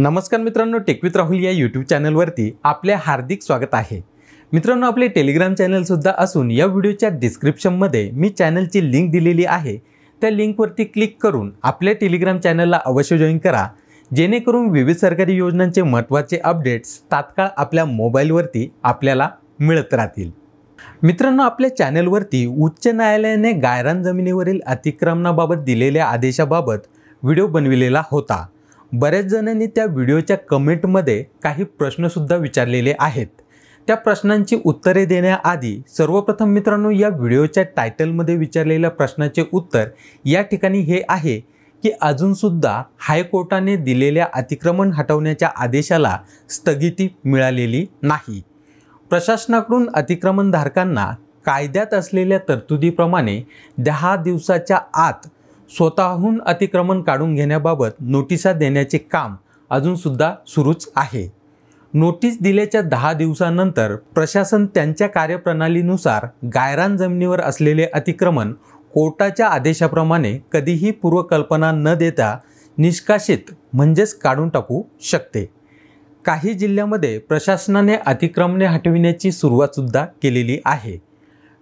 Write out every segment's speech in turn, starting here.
नमस्कार मित्रांनो टेकवित राहुल या यूट्यूब चॅनलवरती आपले हार्दिक स्वागत आहे मित्रांनो आपले टेलिग्राम चॅनलसुद्धा असून या व्हिडिओच्या डिस्क्रिप्शनमध्ये मी चॅनलची लिंक दिलेली आहे त्या लिंकवरती क्लिक करून आपल्या टेलिग्राम चॅनलला अवश्य जॉईन करा जेणेकरून विविध सरकारी योजनांचे महत्त्वाचे अपडेट्स तात्काळ आपल्या मोबाईलवरती आपल्याला मिळत राहतील मित्रांनो आपल्या चॅनलवरती उच्च न्यायालयाने गायरान जमिनीवरील अतिक्रमणाबाबत दिलेल्या आदेशाबाबत व्हिडिओ बनविलेला होता बऱ्याच जणांनी त्या व्हिडिओच्या कमेंटमध्ये काही प्रश्नसुद्धा विचारलेले आहेत त्या प्रश्नांची उत्तरे देण्याआधी सर्वप्रथम मित्रांनो या व्हिडिओच्या टायटलमध्ये विचारलेल्या प्रश्नाचे उत्तर या ठिकाणी हे आहे की अजूनसुद्धा हायकोर्टाने दिलेल्या अतिक्रमण हटवण्याच्या आदेशाला स्थगिती मिळालेली नाही प्रशासनाकडून अतिक्रमणधारकांना कायद्यात असलेल्या तरतुदीप्रमाणे दहा दिवसाच्या आत स्वतःहून अतिक्रमण काढून घेण्याबाबत नोटिसा देण्याचे काम अजूनसुद्धा सुरूच आहे नोटीस दिल्याच्या दहा दिवसानंतर प्रशासन त्यांच्या कार्यप्रणालीनुसार गायरान जमिनीवर असलेले अतिक्रमण कोर्टाच्या आदेशाप्रमाणे कधीही पूर्वकल्पना न देता निष्कासित म्हणजेच काढून टाकू शकते काही जिल्ह्यामध्ये प्रशासनाने अतिक्रमणे हटविण्याची सुरुवातसुद्धा केलेली आहे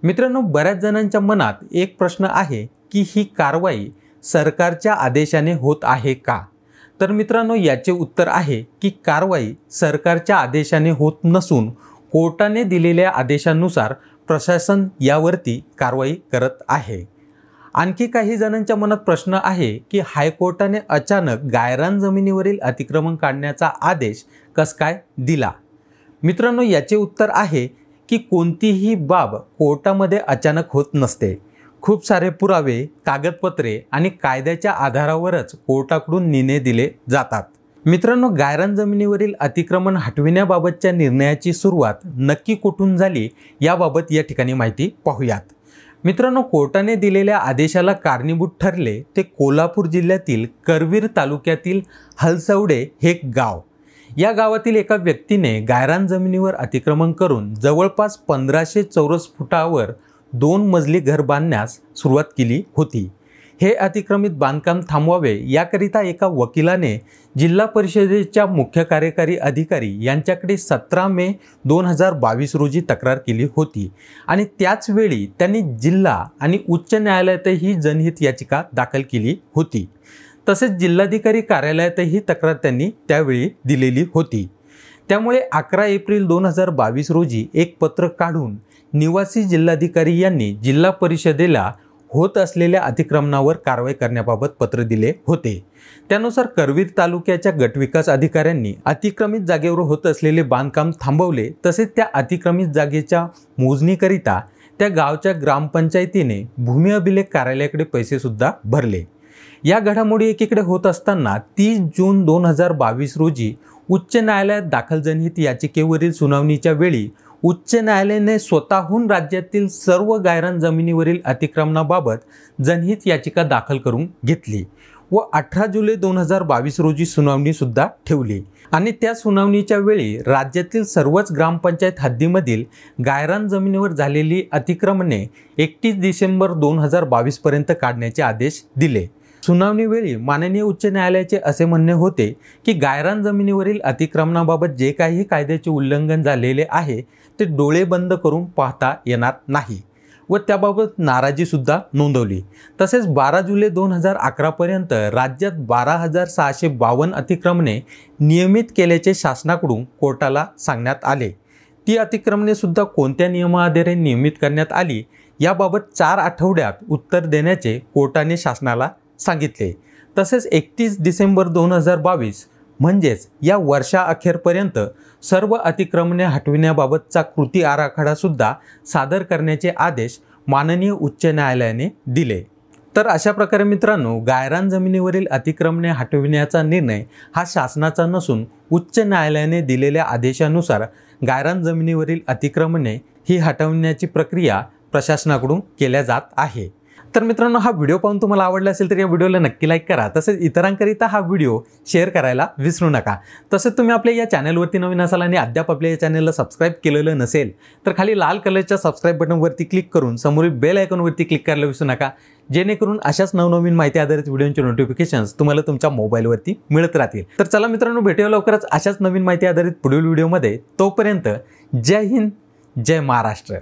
मित्रांनो बऱ्याच जणांच्या मनात एक प्रश्न आहे की ही कारवाई सरकारच्या आदेशाने होत आहे का तर मित्रांनो याचे उत्तर आहे की कारवाई सरकारच्या आदेशाने होत नसून कोर्टाने दिलेल्या आदेशानुसार प्रशासन यावरती कारवाई करत आहे आणखी काही जणांच्या मनात प्रश्न आहे की हायकोर्टाने अचानक गायरान जमिनीवरील अतिक्रमण काढण्याचा आदेश कस काय दिला मित्रांनो याचे उत्तर आहे की कोणतीही बाब कोर्टामध्ये अचानक होत नसते खूप सारे पुरावे कागदपत्रे आणि कायद्याच्या आधारावरच कोर्टाकडून निर्णय दिले जातात मित्रांनो गायरान जमिनीवरील अतिक्रमण हटविण्याबाबतच्या निर्णयाची सुरुवात नक्की कुठून झाली याबाबत या ठिकाणी माहिती पाहूयात मित्रांनो कोर्टाने दिलेल्या आदेशाला कारणीभूत ठरले ते कोल्हापूर जिल्ह्यातील करवीर तालुक्यातील हलसवडे हे गाव या गावातील एका व्यक्तीने गायरान जमिनीवर अतिक्रमण करून जवळपास पंधराशे चौरस फुटावर दोन मजली घर बांधण्यास सुरुवात केली होती हे अतिक्रमित बांधकाम थांबवावे याकरिता एका वकिलाने जिल्हा परिषदेच्या मुख्य कार्यकारी अधिकारी यांच्याकडे सतरा मे दोन हजार बावीस रोजी तक्रार केली होती आणि त्याचवेळी त्यांनी जिल्हा आणि उच्च न्यायालयातही जनहित याचिका दाखल केली होती तसेच जिल्हाधिकारी कार्यालयातही तक्रार त्यांनी त्यावेळी दिलेली होती त्यामुळे अकरा एप्रिल दोन हजार बावीस रोजी एक पत्र काढून निवासी जिल्हाधिकारी यांनी जिल्हा परिषदेला होत असलेल्या अतिक्रमणावर कारवाई करण्याबाबत पत्र दिले होते त्यानुसार करवीर तालुक्याच्या गटविकास अधिकाऱ्यांनी अतिक्रमित जागेवर होत असलेले बांधकाम थांबवले तसेच त्या अतिक्रमित जागेच्या मोजणीकरिता त्या गावच्या ग्रामपंचायतीने भूमी अभिलेख कार्यालयाकडे पैसेसुद्धा भरले या घडामोडी एकीकडे होत असताना तीस जून दोन हजार बावीस रोजी उच्च न्यायालयात दाखल जनहित याचिकेवरील सुनावणीच्या वेळी उच्च न्यायालयाने स्वतःहून राज्यातील सर्व गायरान जमिनीवरील अतिक्रमणाबाबत जनहित याचिका दाखल करून घेतली व अठरा जुलै दोन हजार बावीस रोजी सुनावणीसुद्धा ठेवली आणि त्या सुनावणीच्या वेळी राज्यातील सर्वच ग्रामपंचायत हद्दीमधील गायरान जमिनीवर झालेली अतिक्रमणे एकतीस डिसेंबर दोन हजार बावीसपर्यंत काढण्याचे आदेश दिले सुनावणीवेळी माननीय उच्च न्यायालयाचे असे म्हणणे होते की गायरान जमिनीवरील अतिक्रमणाबाबत जे काही कायद्याचे उल्लंघन झालेले आहे ते डोळे बंद करून पाहता येणार नाही व त्याबाबत नाराजीसुद्धा नोंदवली तसेच बारा जुलै दोन हजार अकरापर्यंत राज्यात बारा हजार सहाशे बावन्न अतिक्रमणे नियमित केल्याचे शासनाकडून कोर्टाला सांगण्यात आले ती अतिक्रमणेसुद्धा कोणत्या नियमाआधारे नियमित करण्यात आली याबाबत चार आठवड्यात उत्तर देण्याचे कोर्टाने शासनाला सांगितले तसेच एकतीस डिसेंबर दोन हजार बावीस म्हणजेच या वर्षाअखेरपर्यंत सर्व अतिक्रमणे हटविण्याबाबतचा कृती आराखडासुद्धा सादर करण्याचे आदेश माननीय उच्च न्यायालयाने दिले तर अशा प्रकारे मित्रांनो गायरान जमिनीवरील अतिक्रमणे हटविण्याचा निर्णय हा शासनाचा नसून उच्च न्यायालयाने दिलेल्या आदेशानुसार गायरान जमिनीवरील अतिक्रमणे ही हटवण्याची प्रक्रिया प्रशासनाकडून केल्या जात आहे तर मित्रांनो हा व्हिडिओ पाहून तुम्हाला आवडला असेल तर या व्हिडिओला नक्की लाईक करा तसेच इतरांकरिता हा व्हिडिओ शेअर करायला विसरू नका तसेच तुम्ही आपल्या या चॅनलवरती नवीन असाल आणि अद्याप आपल्या या चॅनलला सबस्क्राईब केलेलं नसेल तर खाली लाल कलरच्या सबस्क्राईब बटनवरती क्लिक करून समोरील बेल आयकॉनवरती क्लिक करायला विसरू नका जेणेकरून अशाच नवनवीन माहिती आधारित व्हिडिओंचे नोटिफिकेशन्स तुम्हाला तुमच्या मोबाईलवरती मिळत राहतील तर चला मित्रांनो भेटूया लवकरच अशाच नवीन माहिती आधारित पुढील व्हिडिओमध्ये तोपर्यंत जय हिंद जय महाराष्ट्र